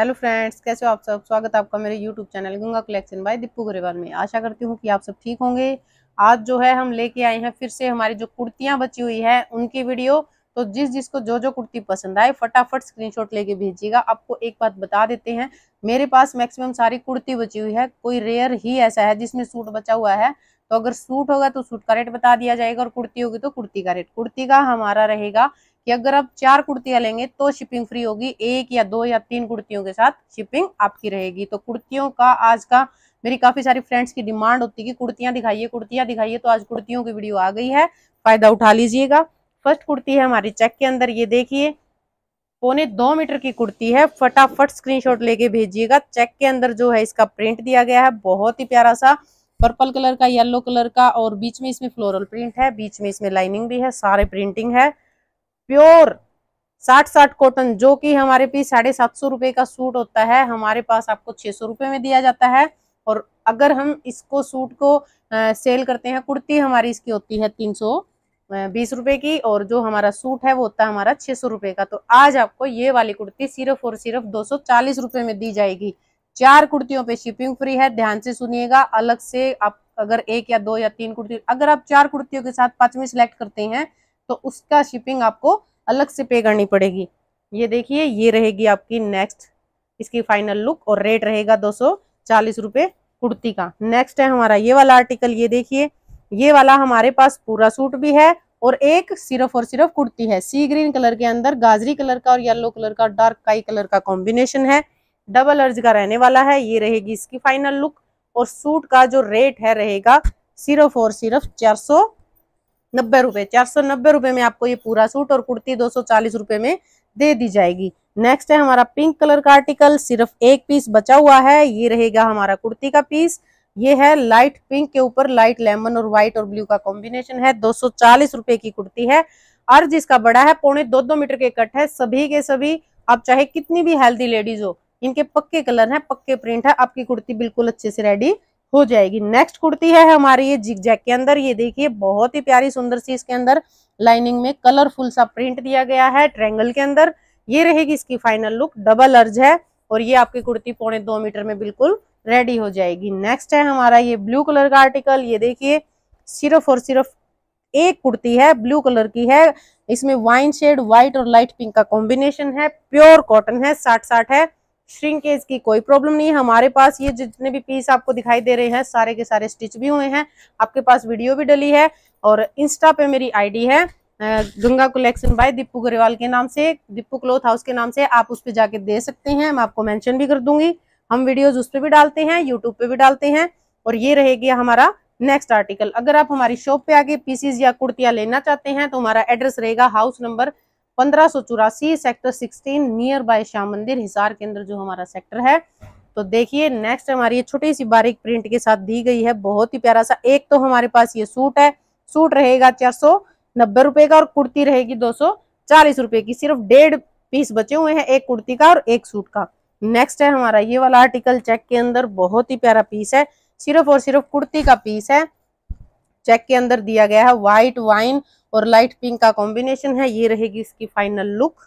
hello friends कैसे हो आप सब स्वागत है आपका मेरे YouTube channel Ganga collection by Deepu Grewal में आशा करती हूँ कि आप सब ठीक होंगे आज जो है हम लेके आए हैं फिर से हमारी जो कुर्तियाँ बची हुई है उनकी वीडियो तो जिस जिसको जो जो कुर्ती पसंद आए फटाफट स्क्रीनशॉट लेके भेजिएगा आपको एक बात बता देते हैं मेरे पास मैक्सिमम सारी कुर्ती बची हुई है कोई रेयर ही ऐसा है जिसमें सूट बचा हुआ है तो अगर सूट होगा तो सूट का रेट बता दिया जाएगा और कुर्ती होगी तो कुर्ती का रेट कुर्ती का हमारा रहेगा कि अगर आप चार कुर्तियां लेंगे तो शिपिंग फ्री होगी एक या दो या तीन कुर्तियों के साथ शिपिंग आपकी रहेगी तो कुर्तियों का आज का मेरी काफी सारी फ्रेंड्स की डिमांड होती है कि कुर्तियां दिखाइए कुर्तियां दिखाइए तो आज कुर्तियों की वीडियो आ गई है फायदा उठा लीजिएगा फर्स्ट कुर्ती है हमारी चेक के अंदर ये देखिए पौने दो मीटर की कुर्ती है फटाफट स्क्रीनशॉट लेके भेजिएगा चेक के अंदर जो है इसका प्रिंट दिया गया है बहुत ही प्यारा सा पर्पल कलर का येलो कलर का और बीच में इसमें फ्लोरल प्रिंट है बीच में इसमें लाइनिंग भी है सारे प्रिंटिंग है प्योर साठ साठ कॉटन जो कि हमारे पीस साढ़े सात सौ रुपए का सूट होता है हमारे पास आपको छह सौ रुपए में दिया जाता है और अगर हम इसको सूट को आ, सेल करते हैं कुर्ती हमारी इसकी होती है तीन सौ बीस रुपए की और जो हमारा सूट है वो होता है हमारा छह सौ रुपये का तो आज आपको ये वाली कुर्ती सिर्फ और सिर्फ दो सौ चालीस रुपये में दी जाएगी चार कुर्तियों पे शिपिंग फ्री है ध्यान से सुनिएगा अलग से आप अगर एक या दो या तीन कुर्ती अगर आप चार कुर्तियों के साथ पांचवी सिलेक्ट करते हैं तो उसका शिपिंग आपको अलग से पे करनी पड़ेगी ये देखिए ये रहेगी आपकी नेक्स्ट इसकी फाइनल लुक और रेट रहेगा दो सौ कुर्ती का नेक्स्ट है हमारा ये वाला आर्टिकल ये देखिए ये वाला हमारे पास पूरा सूट भी है और एक सिर्फ और सिर्फ कुर्ती है सी ग्रीन कलर के अंदर गाजरी कलर का और येलो कलर का डार्क काई कलर का कॉम्बिनेशन है डबल अर्ज का रहने वाला है ये रहेगी इसकी फाइनल लुक और सूट का जो रेट है रहेगा सिर्फ और सिर्फ चार सौ नब्बे रुपए चार सौ नब्बे रुपए में आपको ये पूरा सूट और कुर्ती दो सौ चालीस रुपए में दे दी जाएगी नेक्स्ट है हमारा पिंक कलर का आर्टिकल सिर्फ एक पीस बचा हुआ है ये रहेगा हमारा कुर्ती का पीस ये है लाइट पिंक के ऊपर लाइट लेमन और व्हाइट और ब्लू का कॉम्बिनेशन है दो सौ की कुर्ती है और जिसका बड़ा है पौने दो दो मीटर के कट है सभी के सभी आप चाहे कितनी भी हेल्दी लेडीज हो इनके पक्के कलर हैं पक्के प्रिंट है आपकी कुर्ती बिल्कुल अच्छे से रेडी हो जाएगी नेक्स्ट कुर्ती है हमारी ये जिग जैक के अंदर ये देखिए बहुत ही प्यारी सुंदर सी इसके अंदर लाइनिंग में कलरफुल सा प्रिंट दिया गया है ट्रेंगल के अंदर ये रहेगी इसकी फाइनल लुक डबल अर्ज है और ये आपकी कुर्ती पौने दो मीटर में बिल्कुल रेडी हो जाएगी नेक्स्ट है हमारा ये ब्लू कलर का आर्टिकल ये देखिए सिर्फ और सिर्फ एक कुर्ती है ब्लू कलर की है इसमें वाइन शेड व्हाइट और लाइट पिंक का कॉम्बिनेशन है प्योर कॉटन है साठ साठ है श्रिंकेज की कोई प्रॉब्लम नहीं है हमारे पास ये जितने भी पीस आपको दिखाई दे रहे हैं सारे के सारे स्टिच भी हुए हैं आपके पास वीडियो भी डली है और इंस्टा पे मेरी आईडी है गंगा कलेक्शन बाय दीपू गरेवाल के नाम से दीपू क्लोथ हाउस के नाम से आप उस पर जाके दे सकते हैं मैं आपको मैंशन भी कर दूंगी हम वीडियोज उस पर भी डालते हैं यूट्यूब पे भी डालते हैं और ये रहेगी हमारा नेक्स्ट आर्टिकल अगर आप हमारी शॉप पे आके पीसीज या कुर्तियां लेना चाहते हैं तो हमारा एड्रेस रहेगा हाउस नंबर पंद्रह सौ चौरासी sector sixteen near by Shyam Mandir Hisar के अंदर जो हमारा सेक्टर है तो देखिए नेक्स्ट हमारी ये छोटी सी बारीक प्रिंट के साथ दी गई है बहुत ही प्यारा सा एक तो हमारे पास ये सूट है सूट रहेगा चार सौ नब्बे रुपए का और कुर्ती रहेगी दो सौ चालीस रुपए की सिर्फ डेढ़ पीस बचे हुए हैं एक कुर्ती का और एक सूट का नेक्स्ट है हमारा ये वाला आर्टिकल चेक के अंदर बहुत ही प्यारा पीस है सिर्फ और सिर्फ कुर्ती का पीस है चेक के अंदर दिया गया है व्हाइट वाइन और लाइट पिंक का कॉम्बिनेशन है ये रहेगी इसकी फाइनल लुक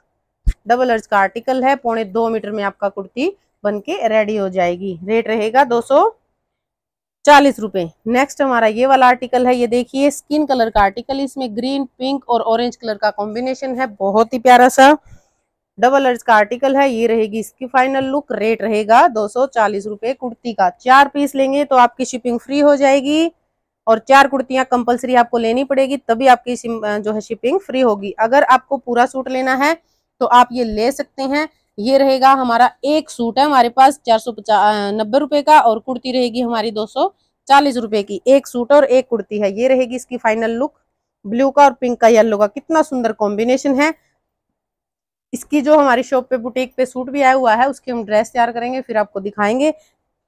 डबल अर्ज का आर्टिकल है पौने दो मीटर में आपका कुर्ती बनके रेडी हो जाएगी रेट रहेगा दो सौ चालीस रुपए नेक्स्ट हमारा ये वाला आर्टिकल है ये देखिए स्किन कलर का आर्टिकल इसमें ग्रीन पिंक और ऑरेंज कलर का कॉम्बिनेशन है बहुत ही प्यारा सा डबल अर्ज का आर्टिकल है ये रहेगी इसकी फाइनल लुक रेट रहेगा दो सौ चालीस रुपए कुर्ती का चार पीस लेंगे तो आपकी शिपिंग फ्री हो जाएगी और चार कुर्तियां कंपलसरी आपको लेनी पड़ेगी तभी आपकी जो है शिपिंग फ्री होगी अगर आपको पूरा सूट लेना है तो आप ये ले सकते हैं ये रहेगा हमारा एक सूट है हमारे पास चार सौ नब्बे रुपए का और कुर्ती रहेगी हमारी दो सौ चालीस रुपए की एक सूट और एक कुर्ती है ये रहेगी इसकी फाइनल लुक ब्लू का और पिंक का येलो का कितना सुंदर कॉम्बिनेशन है इसकी जो हमारी शॉप पे बुटीक पे सूट भी आया हुआ है उसकी हम ड्रेस तैयार करेंगे फिर आपको दिखाएंगे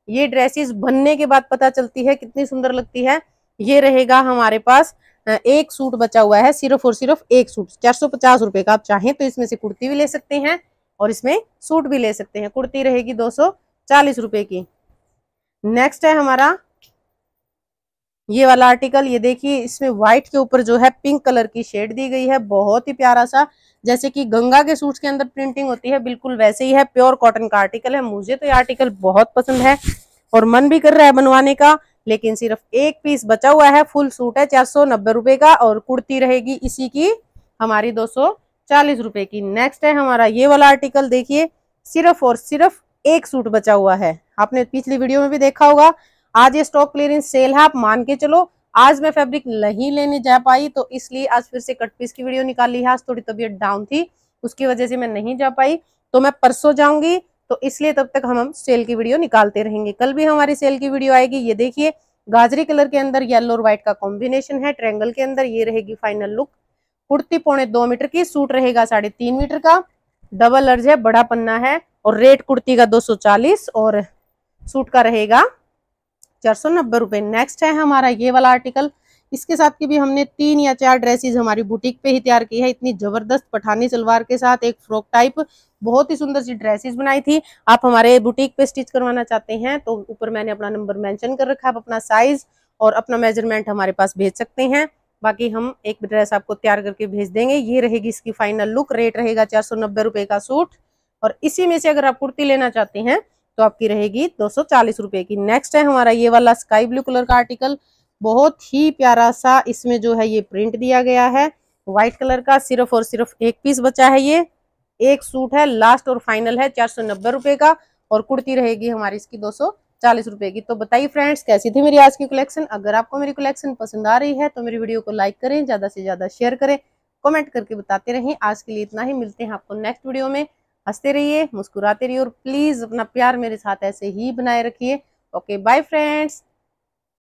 ये ड्रेसेस बनने के बाद पता चलती है कितनी सुंदर लगती है ये रहेगा हमारे पास एक सूट बचा हुआ है सिर्फ और सिर्फ एक सूट चार सौ पचास रुपए का आप चाहें तो इसमें से कुर्ती भी ले सकते हैं और इसमें सूट भी ले सकते हैं कुर्ती रहेगी दो सौ चालीस रुपए की नेक्स्ट है हमारा ये वाला आर्टिकल ये देखिए इसमें व्हाइट के ऊपर जो है पिंक कलर की शेड दी गई है बहुत ही प्यारा सा जैसे कि गंगा के सूट्स के अंदर प्रिंटिंग होती है बिल्कुल वैसे ही है प्योर कॉटन का आर्टिकल है मुझे तो ये आर्टिकल बहुत पसंद है और मन भी कर रहा है बनवाने का लेकिन सिर्फ एक पीस बचा हुआ है फुल सूट है चार सौ नब्बे रुपए का और कुर्ती रहेगी इसी की हमारी दो सौ चालीस रुपए की नेक्स्ट है हमारा ये वाला आर्टिकल देखिए सिर्फ और सिर्फ एक सूट बचा हुआ है आपने पिछली वीडियो में भी देखा होगा आज ये स्टॉक क्लियरिंग सेल है आप मान के चलो आज मैं फैब्रिक नहीं लेने जा पाई तो इसलिए आज फिर से कट पीस की वीडियो निकाल ली है आज थोड़ी तबीयत डाउन थी उसकी वजह से मैं नहीं जा पाई तो मैं परसों जाऊंगी तो इसलिए तब तक हम हम सेल की वीडियो निकालते रहेंगे कल भी हमारी सेल की वीडियो आएगी ये देखिए गाजरी कलर के अंदर येलो और व्हाइट का कॉम्बिनेशन है ट्रेंगल के अंदर ये रहेगी फाइनल लुक कुर्ती पौने दो मीटर की सूट रहेगा साढ़े तीन मीटर का डबल अर्ज है बड़ा पन्ना है और रेट कुर्ती का 240 और सूट का रहेगा चार सौ नब्बे रुपये नेक्स्ट है हमारा ये वाला आर्टिकल इसके साथ की भी हमने तीन या चार ड्रेसेस हमारी बुटीक पे ही तैयार की है इतनी जबरदस्त पठानी सलवार के साथ एक फ्रॉक टाइप बहुत ही सुंदर सी ड्रेसेस बनाई थी आप हमारे बुटीक पे स्टिच करवाना चाहते हैं तो ऊपर मैंने अपना नंबर मेंशन कर रखा है आप अपना साइज और अपना मेजरमेंट हमारे पास भेज सकते हैं बाकी हम एक ड्रेस आपको तैयार करके भेज देंगे ये रहेगी इसकी फाइनल लुक रेट रहेगा चार सौ नब्बे रुपए का सूट और इसी में से अगर आप कुर्ती लेना चाहते हैं तो आपकी रहेगी दो सौ चालीस रुपए की नेक्स्ट है हमारा ये वाला स्काई ब्लू कलर का आर्टिकल बहुत ही प्यारा सा इसमें जो है ये प्रिंट दिया गया है व्हाइट कलर का सिर्फ और सिर्फ एक पीस बचा है ये एक सूट है लास्ट और फाइनल है चार सौ नब्बे रुपए का और कुर्ती रहेगी हमारी इसकी दो सौ चालीस रुपए की तो बताइए फ्रेंड्स कैसी थी मेरी आज की कलेक्शन अगर आपको मेरी कलेक्शन पसंद आ रही है तो मेरी वीडियो को लाइक करें ज्यादा से ज्यादा शेयर करें कमेंट करके बताते रहें आज के लिए इतना ही मिलते हैं आपको नेक्स्ट वीडियो में हंसते रहिए मुस्कुराते रहिए और प्लीज अपना प्यार मेरे साथ ऐसे ही बनाए रखिए ओके बाय फ्रेंड्स